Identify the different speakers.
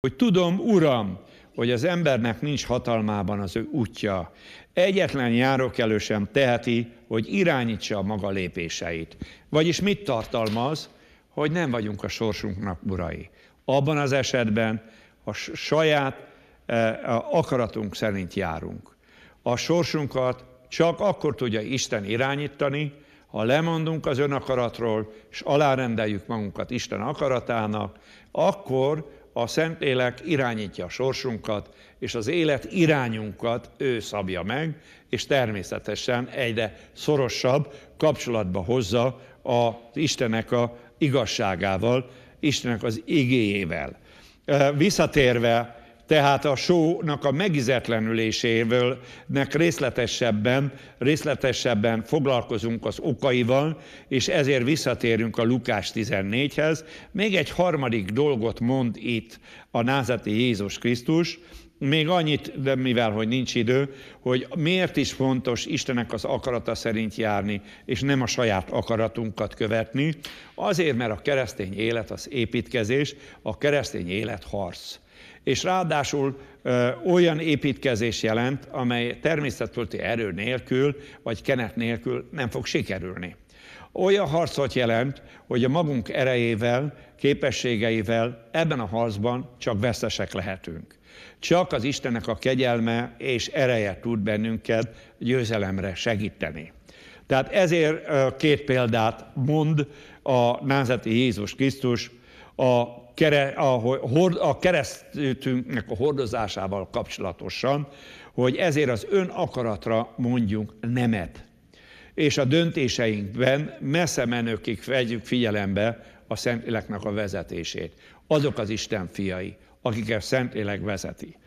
Speaker 1: hogy tudom, Uram, hogy az embernek nincs hatalmában az ő útja. Egyetlen járókelő sem teheti, hogy irányítsa a maga lépéseit. Vagyis mit tartalmaz? Hogy nem vagyunk a sorsunknak urai. Abban az esetben a saját e, a akaratunk szerint járunk. A sorsunkat csak akkor tudja Isten irányítani, ha lemondunk az önakaratról, és alárendeljük magunkat Isten akaratának, akkor a Szentlélek irányítja a sorsunkat, és az élet irányunkat ő szabja meg, és természetesen egyre szorosabb kapcsolatba hozza az Istenek a igazságával, Istenek az igéjével. Visszatérve tehát a sónak a megizetlenülésével nek részletesebben, részletesebben foglalkozunk az okaival, és ezért visszatérünk a Lukás 14-hez. Még egy harmadik dolgot mond itt a názati Jézus Krisztus, még annyit, de mivel, hogy nincs idő, hogy miért is fontos Istenek az akarata szerint járni, és nem a saját akaratunkat követni. Azért, mert a keresztény élet az építkezés, a keresztény élet harc. És ráadásul ö, olyan építkezés jelent, amely természetfölti erő nélkül, vagy kenet nélkül nem fog sikerülni. Olyan harcot jelent, hogy a magunk erejével, képességeivel ebben a harcban csak vesztesek lehetünk. Csak az Istennek a kegyelme és ereje tud bennünket győzelemre segíteni. Tehát ezért két példát mond a názati Jézus Krisztus, a kere, a, a keresztünknek a hordozásával kapcsolatosan, hogy ezért az ön akaratra mondjunk nemet. És a döntéseinkben messze menőkig vegyük figyelembe a Szentléleknek a vezetését. Azok az Isten fiai, akiket Szentlélek vezeti.